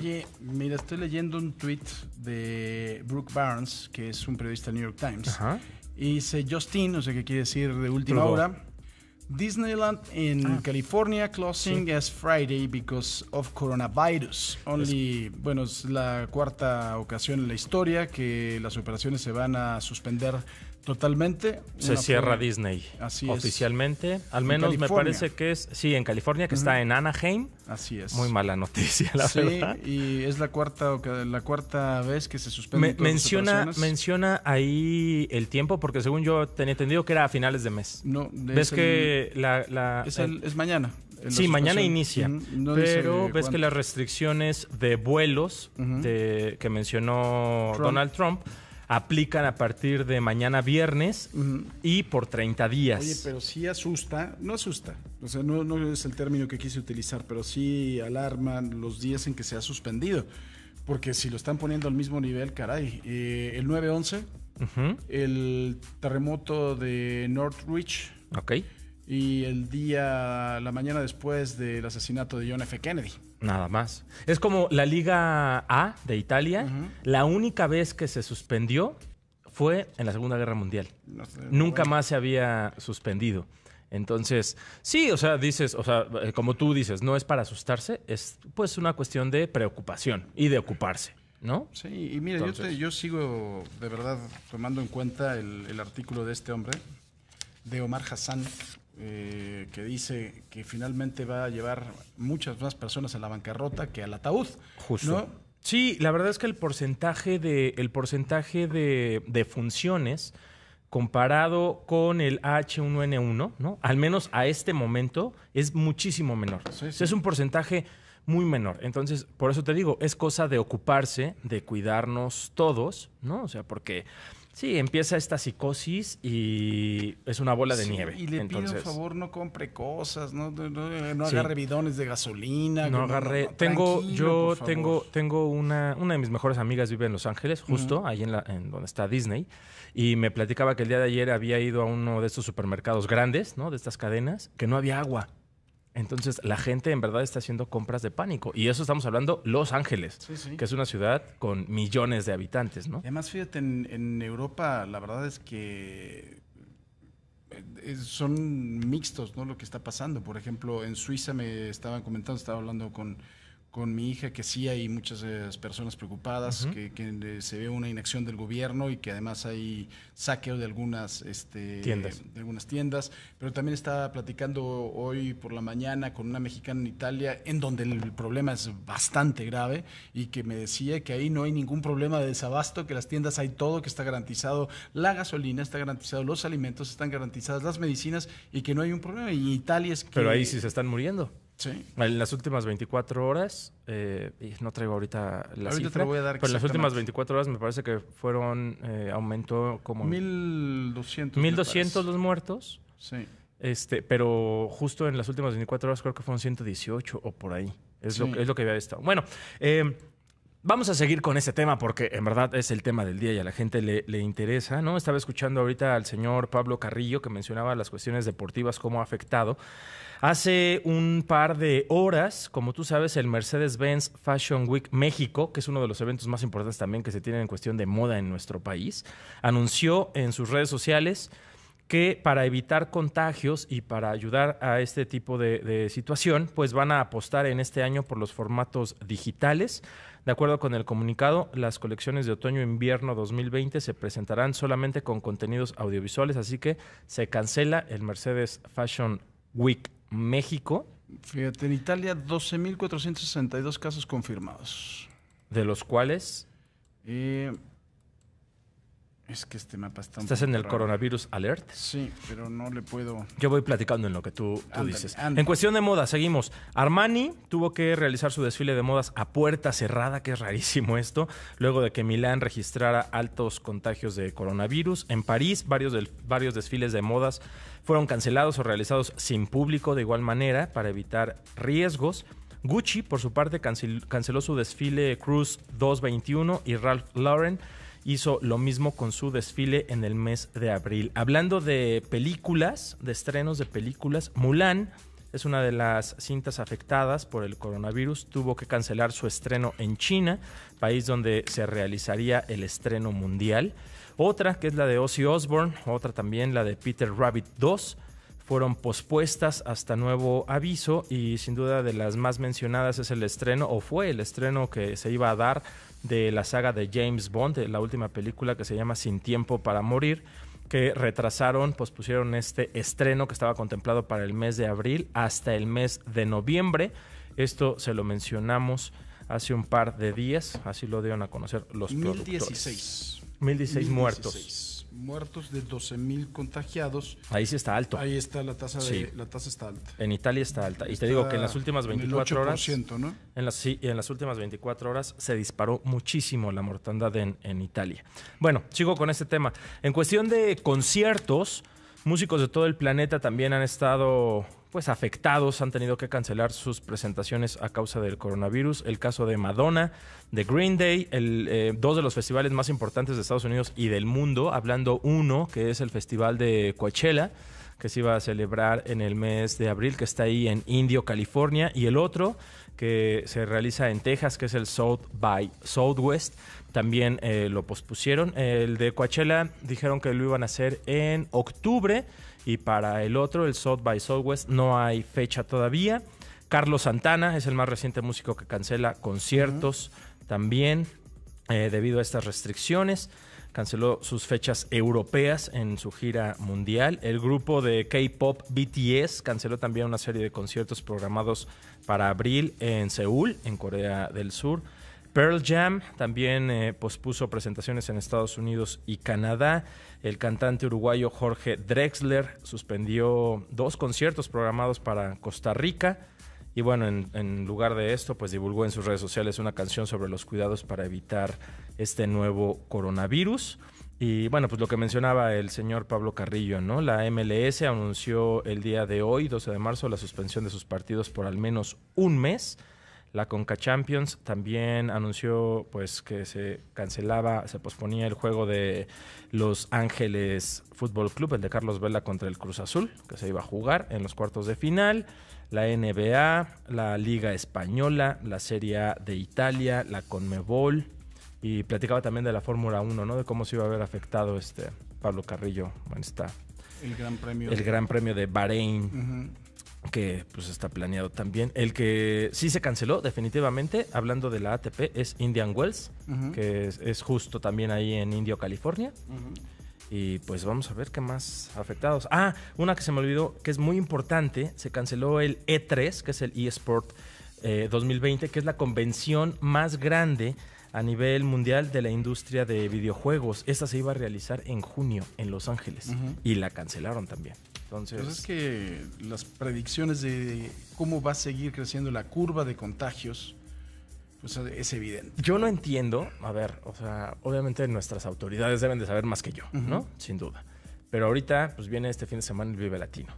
Oye, mira, estoy leyendo un tweet de Brooke Barnes, que es un periodista del New York Times. Y dice Justin, no sé qué quiere decir de última hora. Disneyland en ah. California closing as Friday because of coronavirus. Only, bueno, es la cuarta ocasión en la historia que las operaciones se van a suspender Totalmente. Se cierra Disney. Oficialmente. Al menos me parece que es, sí, en California, que está en Anaheim. Así es. Muy mala noticia, la sí, Y es la cuarta, la cuarta vez que se suspende. menciona, menciona ahí el tiempo, porque según yo tenía entendido que era a finales de mes. No, ves que la. es, mañana. Sí, mañana inicia. pero ves que las restricciones de vuelos que mencionó Donald Trump aplican a partir de mañana viernes y por 30 días. Oye, pero sí asusta, no asusta, o sea, no, es el término que quise utilizar, pero sí alarman los días en que se ha suspendido. Porque si lo están poniendo al mismo nivel, caray, eh, el 9-11, el terremoto de Northridge, okay y el día, la mañana después del asesinato de John F. Kennedy. Nada más. Es como la Liga A de Italia, la única vez que se suspendió fue en la Segunda Guerra Mundial. Nunca más se había suspendido. Entonces, sí, o sea, dices, o sea, eh, como tú dices, no es para asustarse, es pues una cuestión de preocupación y de ocuparse. ¿No? Sí, y mira, yo, yo sigo de verdad tomando en cuenta el artículo de este hombre, de Omar Hassan, eh, que dice que finalmente va a llevar muchas más personas a la bancarrota que al ataúd. Justo. Sí, la verdad es que el porcentaje de, el porcentaje de, funciones comparado con el H1N1, ¿no? Al menos a este momento es muchísimo menor. Es un porcentaje muy menor. Entonces, por eso te digo, es cosa de ocuparse, de cuidarnos todos, ¿no? O sea, porque Sí, empieza esta psicosis y es una bola de nieve. Y le pido, por favor, no compre cosas, no, agarre bidones de gasolina. No agarre. tengo, yo tengo, tengo una, una de mis mejores amigas vive en Los Ángeles, justo ahí en, la, en donde está Disney, y me platicaba que el día de ayer había ido a uno de estos supermercados grandes, ¿no? De estas cadenas, que no había agua. Entonces la gente en verdad está haciendo compras de pánico. Y eso estamos hablando Los Ángeles, que es una ciudad con millones de habitantes, ¿no? Además, fíjate, en, en Europa la verdad es que eh, son mixtos, ¿no? Lo que está pasando. Por ejemplo, en Suiza me estaban comentando, estaba hablando con con mi hija que sí hay muchas eh, personas preocupadas, que, eh, se ve una inacción del gobierno y que además hay saqueo de algunas, este, tiendas. De algunas tiendas. Pero también estaba platicando hoy por la mañana con una mexicana en Italia, en donde el problema es bastante grave y que me decía que ahí no hay ningún problema de desabasto, que las tiendas hay todo, que está garantizado la gasolina, está garantizado los alimentos, están garantizadas las medicinas y que no hay un problema. Y Italia es Pero ahí sí se están muriendo. En las últimas 24 horas, eh, no traigo ahorita la cifra, pero en las últimas 24 horas me parece que fueron, eh, aumentó como... 1.200. 1.200 los muertos. Sí. Este, pero justo en las últimas 24 horas creo que fueron 118 o por ahí. Es, lo lo, es lo que había estado. Bueno, eh, Vamos a seguir con ese tema porque en verdad es el tema del día y a la gente le, le, interesa, ¿no? Estaba escuchando ahorita al señor Pablo Carrillo que mencionaba las cuestiones deportivas, cómo ha afectado. Hace un par de horas, como tú sabes, el Mercedes-Benz Fashion Week México, que es uno de los eventos más importantes también que se tienen en cuestión de moda en nuestro país, anunció en sus redes sociales que para evitar contagios y para ayudar a este tipo de, situación, pues van a apostar en este año por los formatos digitales. De acuerdo con el comunicado, las colecciones de otoño-invierno e 2020 se presentarán solamente con contenidos audiovisuales, así que se cancela el Mercedes Fashion Week México. Fíjate, en Italia 12.462 casos confirmados. De los cuales... Eh... Es que este mapa está. Estás en el coronavirus alert. Sí, pero no le puedo. Yo voy platicando en lo que tú, dices. En cuestión de moda, seguimos. Armani tuvo que realizar su desfile de modas a puerta cerrada, que es rarísimo esto, luego de que Milán registrara altos contagios de coronavirus. En París, varios, varios desfiles de modas fueron cancelados o realizados sin público de igual manera para evitar riesgos. Gucci, por su parte, canceló su desfile Cruz 221 y Ralph Lauren hizo lo mismo con su desfile en el mes de abril. Hablando de películas, de estrenos de películas, Mulan es una de las cintas afectadas por el coronavirus. Tuvo que cancelar su estreno en China, país donde se realizaría el estreno mundial. Otra que es la de Ozzy Osbourne, otra también la de Peter Rabbit 2 fueron pospuestas hasta nuevo aviso y sin duda de las más mencionadas es el estreno o fue el estreno que se iba a dar de la saga de James Bond, la última película que se llama Sin tiempo para morir que retrasaron, pospusieron este estreno que estaba contemplado para el mes de abril hasta el mes de noviembre. Esto se lo mencionamos hace un par de días, así lo dieron a conocer los productores. 1016. 1016 muertos muertos, de 12.000 contagiados. Ahí sí está alto. Ahí está la tasa, de, la tasa está alta. En Italia está alta. Y te digo que en las últimas 24 horas... En las, en las últimas 24 horas se disparó muchísimo la mortandad en, en Italia. Bueno, sigo con este tema. En cuestión de conciertos, músicos de todo el planeta también han estado pues afectados han tenido que cancelar sus presentaciones a causa del coronavirus. El caso de Madonna, de Green Day, el, eh, dos de los festivales más importantes de Estados Unidos y del mundo, hablando uno, que es el festival de Coachella, que se iba a celebrar en el mes de abril, que está ahí en Indio, California, y el otro, que se realiza en Texas, que es el South by Southwest, también eh, lo pospusieron. El de Coachella dijeron que lo iban a hacer en octubre y para el otro, el South by Southwest, no hay fecha todavía. Carlos Santana es el más reciente músico que cancela conciertos también eh, debido a estas restricciones canceló sus fechas europeas en su gira mundial. El grupo de K-pop BTS canceló también una serie de conciertos programados para abril en Seúl, en Corea del Sur. Pearl Jam también eh, pospuso presentaciones en Estados Unidos y Canadá. El cantante uruguayo Jorge Drexler suspendió dos conciertos programados para Costa Rica. Y bueno, en, lugar de esto, pues divulgó en sus redes sociales una canción sobre los cuidados para evitar este nuevo coronavirus. Y bueno, pues lo que mencionaba el señor Pablo Carrillo, ¿no? La MLS anunció el día de hoy, 12 de marzo, la suspensión de sus partidos por al menos un mes la Conca Champions también anunció pues, que se cancelaba, se posponía el juego de Los Ángeles Fútbol Club, el de Carlos Vela contra el Cruz Azul, que se iba a jugar en los cuartos de final. La NBA, la Liga Española, la Serie A de Italia, la Conmebol. Y platicaba también de la Fórmula 1, ¿no? De cómo se iba a haber afectado este Pablo Carrillo en esta el Gran Premio. El Gran Premio de Bahrein que pues está planeado también. El que sí se canceló definitivamente, hablando de la ATP, es Indian Wells, que es, justo también ahí en Indio, California. Y pues vamos a ver qué más afectados. Ah, una que se me olvidó, que es muy importante, se canceló el E3, que es el eSport 2020, eh, que es la convención más grande a nivel mundial de la industria de videojuegos. Esta se iba a realizar en junio en Los Ángeles y la cancelaron también. Entonces, pues es que las predicciones de cómo va a seguir creciendo la curva de contagios, pues es evidente. Yo no entiendo, a ver, o sea, obviamente nuestras autoridades deben de saber más que yo, ¿no? Sin duda. Pero ahorita, pues viene este fin de semana el Vive Latino.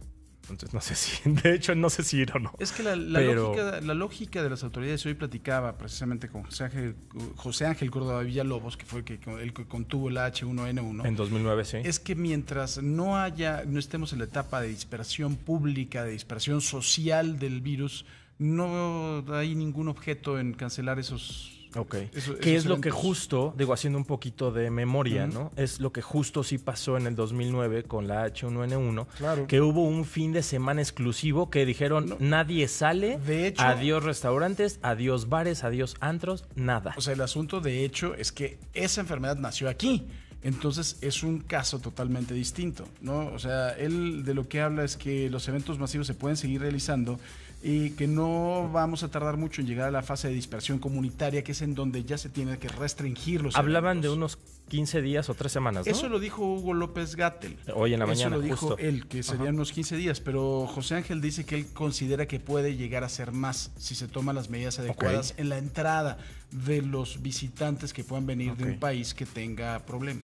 Entonces no sé si, de hecho no sé si ir o no. Es que la, lógica, de las autoridades, hoy platicaba precisamente con José Ángel, José Ángel Córdoba Villalobos, que fue el que, el que contuvo el H1N1. En 2009, sí. Es que mientras no haya, no estemos en la etapa de dispersión pública, de dispersión social del virus, no hay ningún objeto en cancelar esos Ok. ¿Qué es lo que justo, digo, haciendo un poquito de memoria, ¿no? Es lo que justo sí pasó en el 2009 con la H1N1. Claro. Que hubo un fin de semana exclusivo que dijeron, nadie sale, de hecho, adiós restaurantes, adiós bares, adiós antros, nada. O sea, el asunto de hecho es que esa enfermedad nació aquí. Entonces es un caso totalmente distinto, ¿no? O sea, él de lo que habla es que los eventos masivos se pueden seguir realizando, y que no vamos a tardar mucho en llegar a la fase de dispersión comunitaria, que es en donde ya se tiene que restringir los. Hablaban de unos 15 días o tres semanas. ¿no? Eso lo dijo Hugo López Gatel. Hoy en la mañana. lo dijo él, que serían unos 15 días, pero José Ángel dice que él considera que puede llegar a ser más si se toman las medidas adecuadas en la entrada de los visitantes que puedan venir de un país que tenga problemas.